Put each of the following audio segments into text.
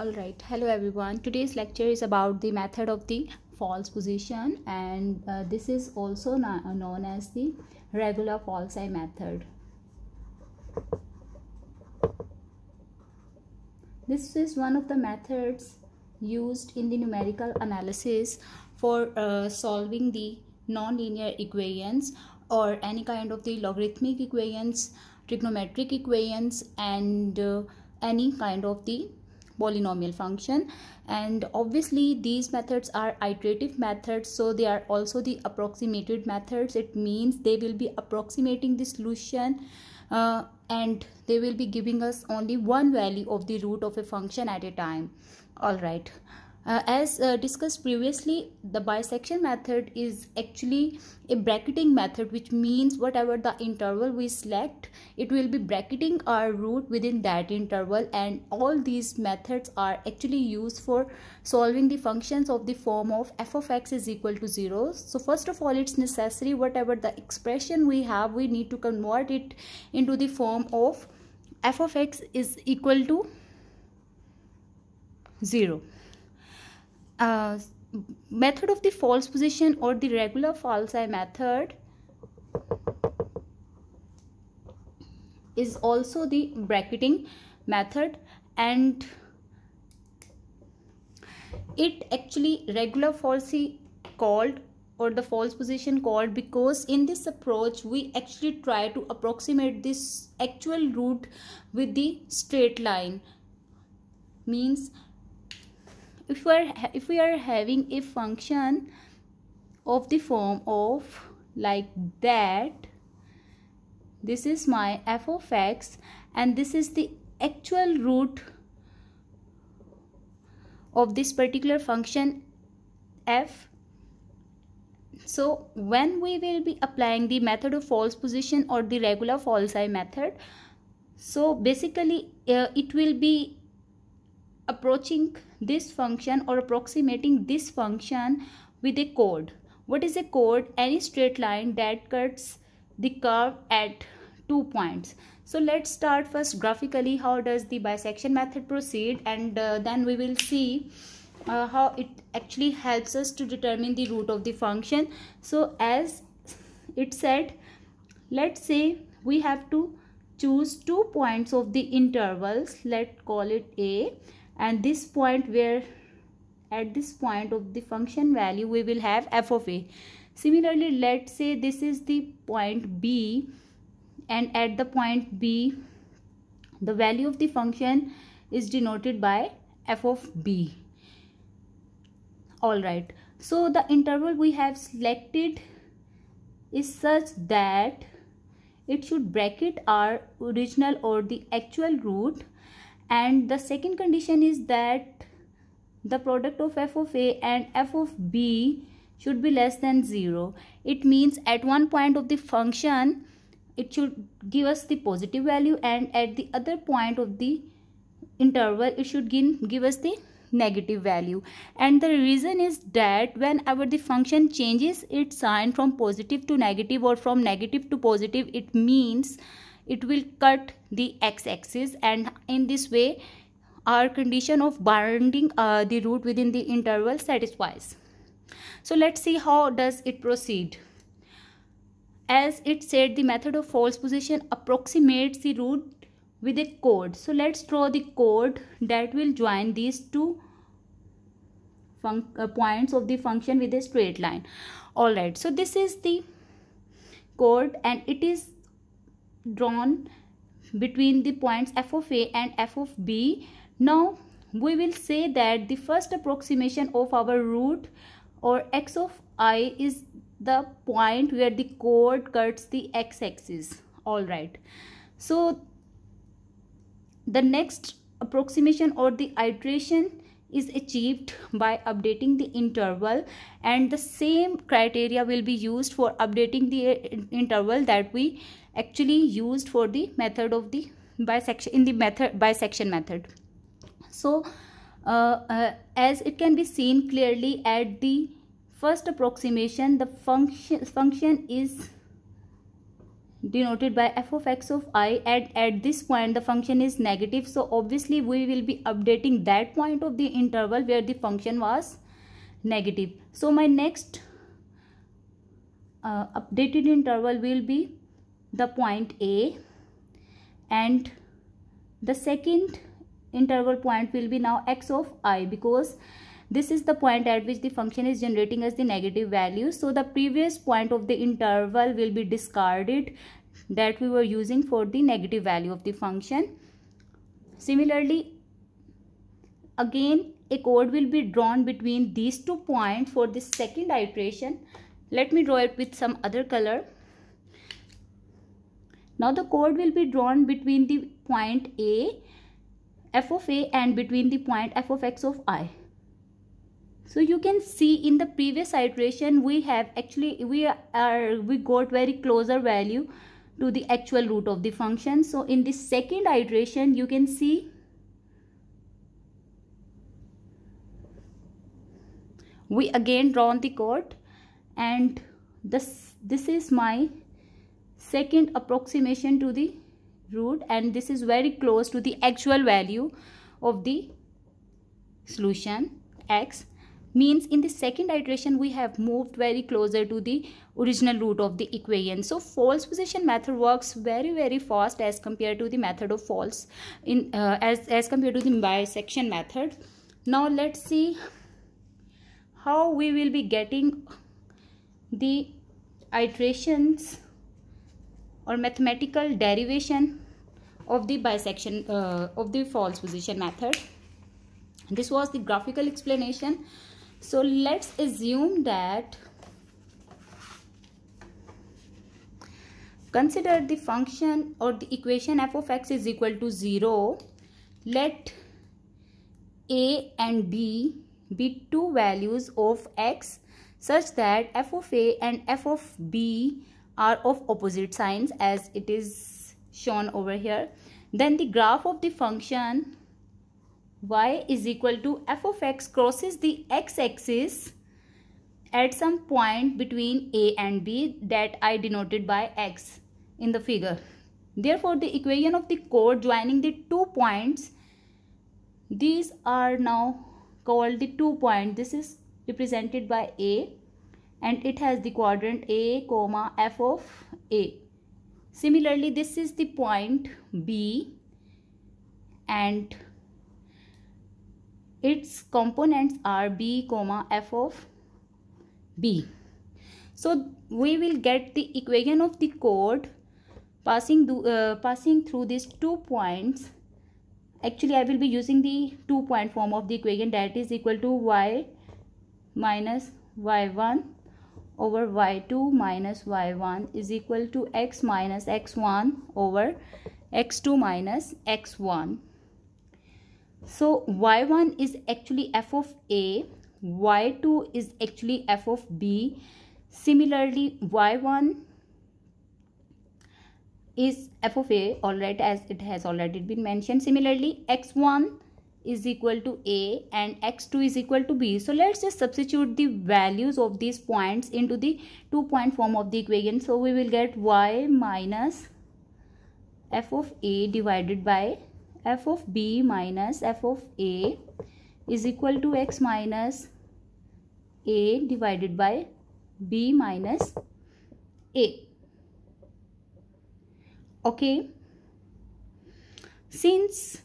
all right hello everyone today's lecture is about the method of the false position and uh, this is also uh, known as the regular eye method this is one of the methods used in the numerical analysis for uh, solving the nonlinear equations or any kind of the logarithmic equations trigonometric equations and uh, any kind of the polynomial function and obviously these methods are iterative methods so they are also the approximated methods it means they will be approximating the solution uh, and they will be giving us only one value of the root of a function at a time all right uh, as uh, discussed previously, the bisection method is actually a bracketing method which means whatever the interval we select, it will be bracketing our root within that interval and all these methods are actually used for solving the functions of the form of f of x is equal to 0. So first of all, it's necessary whatever the expression we have, we need to convert it into the form of f of x is equal to 0 uh, method of the false position or the regular false eye method is also the bracketing method and it actually regular falsi called or the false position called because in this approach we actually try to approximate this actual root with the straight line means if we are if we are having a function of the form of like that this is my f of x and this is the actual root of this particular function f so when we will be applying the method of false position or the regular false i method so basically uh, it will be approaching this function or approximating this function with a chord. What is a chord? Any straight line that cuts the curve at two points. So let's start first graphically how does the bisection method proceed and uh, then we will see uh, how it actually helps us to determine the root of the function. So as it said, let's say we have to choose two points of the intervals. Let's call it A and this point where at this point of the function value we will have f of a similarly let's say this is the point b and at the point b the value of the function is denoted by f of b all right so the interval we have selected is such that it should bracket our original or the actual root and the second condition is that the product of f of a and f of b should be less than 0 it means at one point of the function it should give us the positive value and at the other point of the interval it should give us the negative value and the reason is that whenever the function changes its sign from positive to negative or from negative to positive it means it will cut the x-axis and in this way our condition of binding uh, the root within the interval satisfies. So let's see how does it proceed. As it said the method of false position approximates the root with a chord. So let's draw the chord that will join these two uh, points of the function with a straight line. Alright so this is the chord and it is drawn between the points f of a and f of b. Now we will say that the first approximation of our root or x of i is the point where the chord cuts the x-axis. Alright. So the next approximation or the iteration is achieved by updating the interval and the same criteria will be used for updating the interval that we actually used for the method of the bisection in the method bisection method so uh, uh, as it can be seen clearly at the first approximation the function function is denoted by f of x of i At at this point the function is negative so obviously we will be updating that point of the interval where the function was negative so my next uh, updated interval will be the point A and the second interval point will be now x of i because this is the point at which the function is generating as the negative value so the previous point of the interval will be discarded that we were using for the negative value of the function similarly again a chord will be drawn between these two points for the second iteration let me draw it with some other color now the chord will be drawn between the point A, f of A and between the point f of x of i. So you can see in the previous iteration we have actually we are we got very closer value to the actual root of the function. So in the second iteration you can see we again drawn the chord and this this is my second approximation to the root and this is very close to the actual value of the solution x means in the second iteration we have moved very closer to the original root of the equation so false position method works very very fast as compared to the method of false in uh, as as compared to the bisection method now let's see how we will be getting the iterations or mathematical derivation of the bisection uh, of the false position method this was the graphical explanation so let's assume that consider the function or the equation f of x is equal to 0 let a and b be two values of x such that f of a and f of b are of opposite signs as it is shown over here then the graph of the function y is equal to f of x crosses the x-axis at some point between a and b that I denoted by x in the figure. Therefore, the equation of the chord joining the two points, these are now called the two points. This is represented by a and it has the quadrant A, comma f of A. Similarly, this is the point B and its components are B, comma f of B. So we will get the equation of the chord passing, do, uh, passing through these two points actually I will be using the two point form of the equation that is equal to y minus y1 over y2 minus y1 is equal to x minus x1 over x2 minus x1. So y1 is actually f of a, y2 is actually f of b. Similarly, y1 is f of a, alright, as it has already been mentioned. Similarly, x1 is equal to a and x2 is equal to b. So let's just substitute the values of these points into the two point form of the equation. So we will get y minus f of a divided by f of b minus f of a is equal to x minus a divided by b minus a. Okay. Since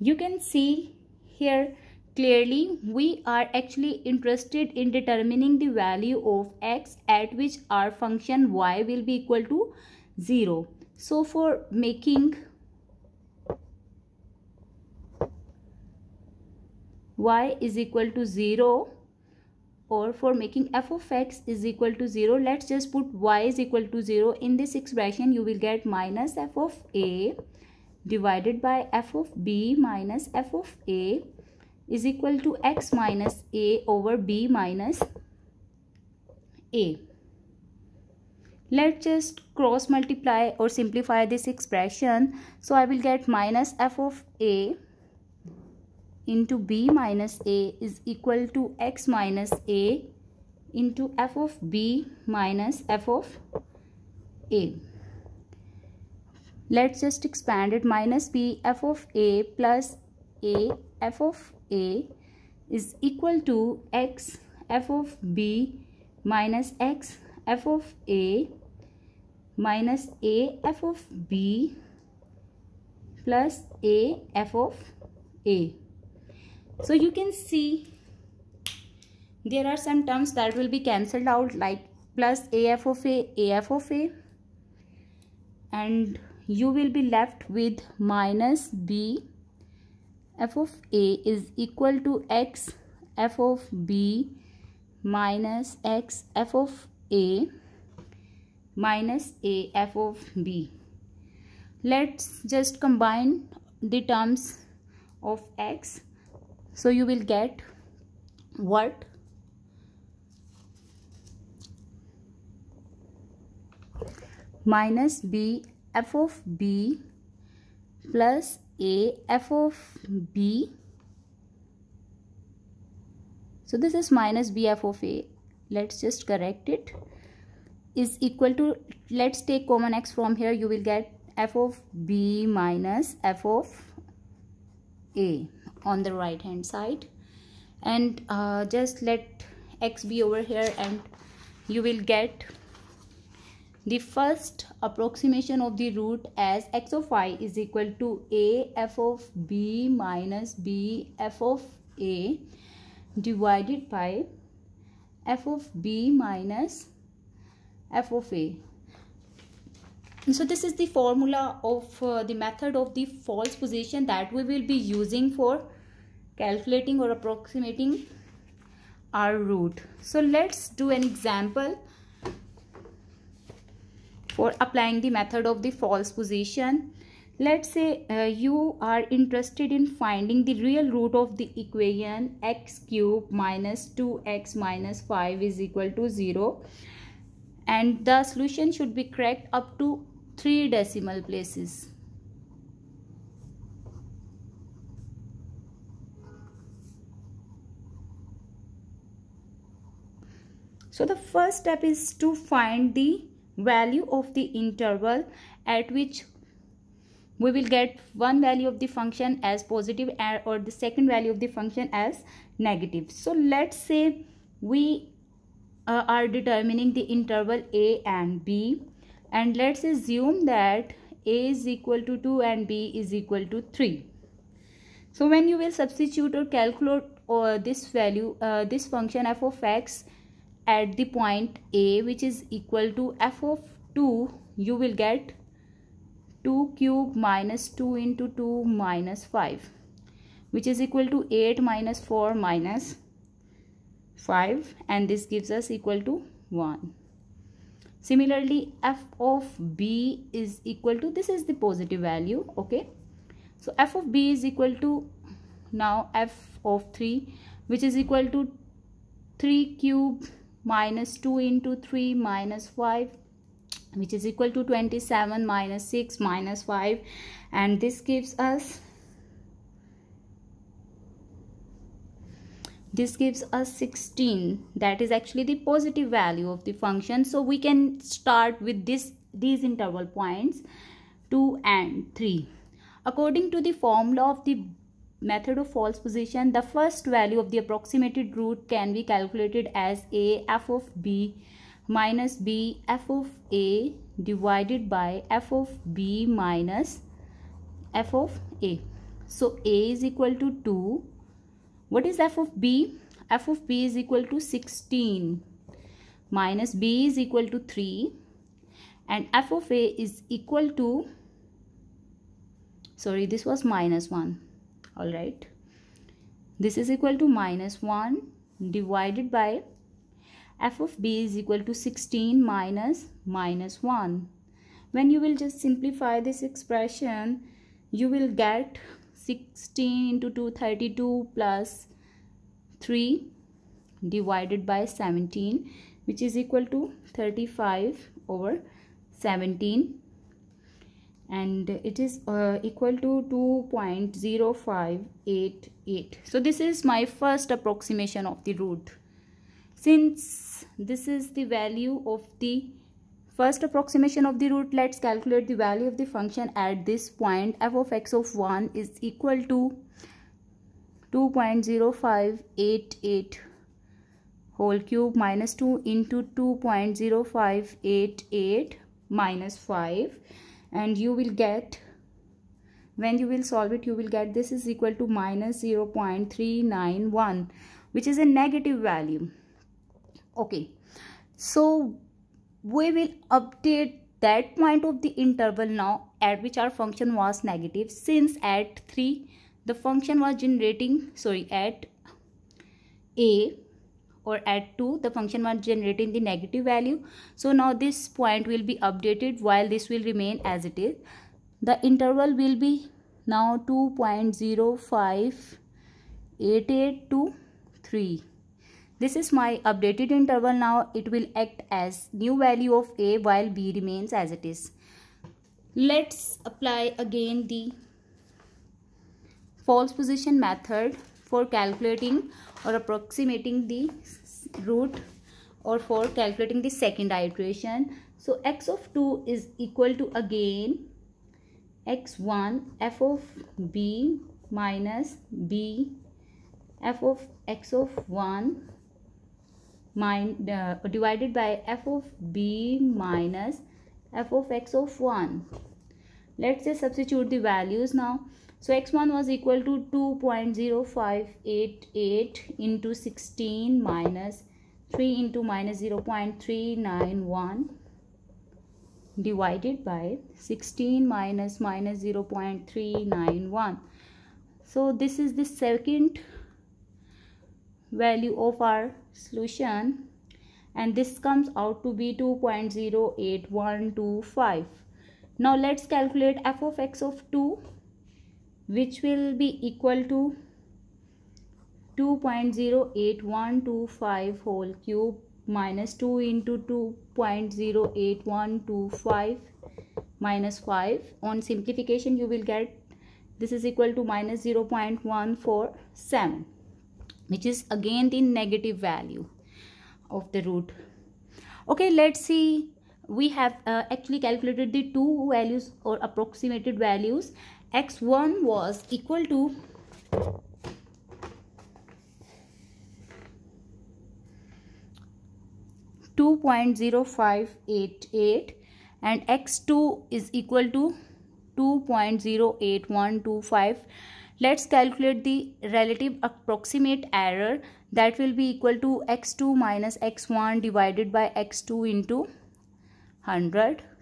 you can see here clearly we are actually interested in determining the value of x at which our function y will be equal to 0 so for making y is equal to 0 or for making f of x is equal to 0 let's just put y is equal to 0 in this expression you will get minus f of a divided by f of b minus f of a is equal to x minus a over b minus a. Let's just cross multiply or simplify this expression. So I will get minus f of a into b minus a is equal to x minus a into f of b minus f of a. Let's just expand it. Minus b f of a plus a f of a is equal to x f of b minus x f of a minus a f of b plus a f of a. So you can see there are some terms that will be cancelled out like plus af of a af of a and you will be left with minus b f of a is equal to x f of b minus x f of a minus a f of b let's just combine the terms of x so you will get what minus b f of b plus a f of b so this is minus b f of a let's just correct it is equal to let's take common x from here you will get f of b minus f of a on the right hand side and uh, just let x be over here and you will get the first approximation of the root as x of y is equal to a f of b minus b f of a divided by f of b minus f of a. So this is the formula of uh, the method of the false position that we will be using for calculating or approximating our root. So let's do an example for applying the method of the false position let's say uh, you are interested in finding the real root of the equation x cube minus 2x minus 5 is equal to 0 and the solution should be correct up to 3 decimal places so the first step is to find the value of the interval at which we will get one value of the function as positive or the second value of the function as negative so let's say we uh, are determining the interval a and b and let's assume that a is equal to 2 and b is equal to 3 so when you will substitute or calculate or uh, this value uh, this function f of x at the point A which is equal to f of 2 you will get 2 cube minus 2 into 2 minus 5 which is equal to 8 minus 4 minus 5 and this gives us equal to 1. Similarly f of b is equal to this is the positive value okay. So f of b is equal to now f of 3 which is equal to 3 cube minus 2 into 3 minus 5 which is equal to 27 minus 6 minus 5 and this gives us this gives us 16 that is actually the positive value of the function so we can start with this these interval points 2 and 3 according to the formula of the method of false position the first value of the approximated root can be calculated as a f of b minus b f of a divided by f of b minus f of a so a is equal to 2 what is f of b f of b is equal to 16 minus b is equal to 3 and f of a is equal to sorry this was minus 1 all right this is equal to minus 1 divided by f of b is equal to 16 minus minus 1 when you will just simplify this expression you will get 16 into 232 plus 3 divided by 17 which is equal to 35 over 17 and it is uh, equal to 2.0588 so this is my first approximation of the root since this is the value of the first approximation of the root let's calculate the value of the function at this point f of x of 1 is equal to 2.0588 whole cube minus 2 into 2.0588 minus 5 and you will get when you will solve it you will get this is equal to minus 0 0.391 which is a negative value okay so we will update that point of the interval now at which our function was negative since at 3 the function was generating sorry at a or at 2 the function was generating the negative value so now this point will be updated while this will remain as it is the interval will be now 2.05888 to 3 this is my updated interval now it will act as new value of a while b remains as it is let's apply again the false position method for calculating or approximating the root or for calculating the second iteration so x of 2 is equal to again x1 f of b minus b f of x of 1 min, uh, divided by f of b minus f of x of 1 let's just substitute the values now so x1 was equal to 2.0588 into 16 minus 3 into minus 0.391 divided by 16 minus minus 0.391. So this is the second value of our solution and this comes out to be 2.08125. Now let's calculate f of x of 2 which will be equal to 2.08125 whole cube minus 2 into 2.08125 minus 5 on simplification you will get this is equal to minus 0.147 which is again the negative value of the root okay let's see we have uh, actually calculated the two values or approximated values x1 was equal to Two point zero five eight eight, and x2 is equal to 2.08125 let's calculate the relative approximate error that will be equal to x2 minus x1 divided by x2 into 100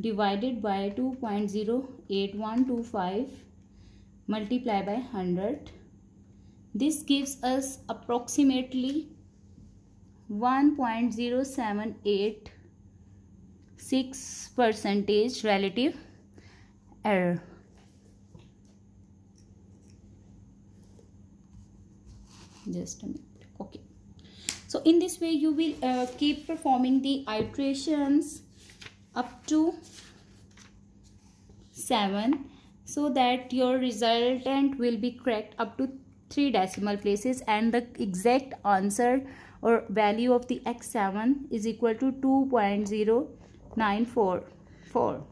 divided by 2.08125 multiplied by 100 this gives us approximately 1.0786 percentage relative error just a minute okay so in this way you will uh, keep performing the iterations up to 7 so that your resultant will be correct up to 3 decimal places and the exact answer or value of the x7 is equal to 2.0944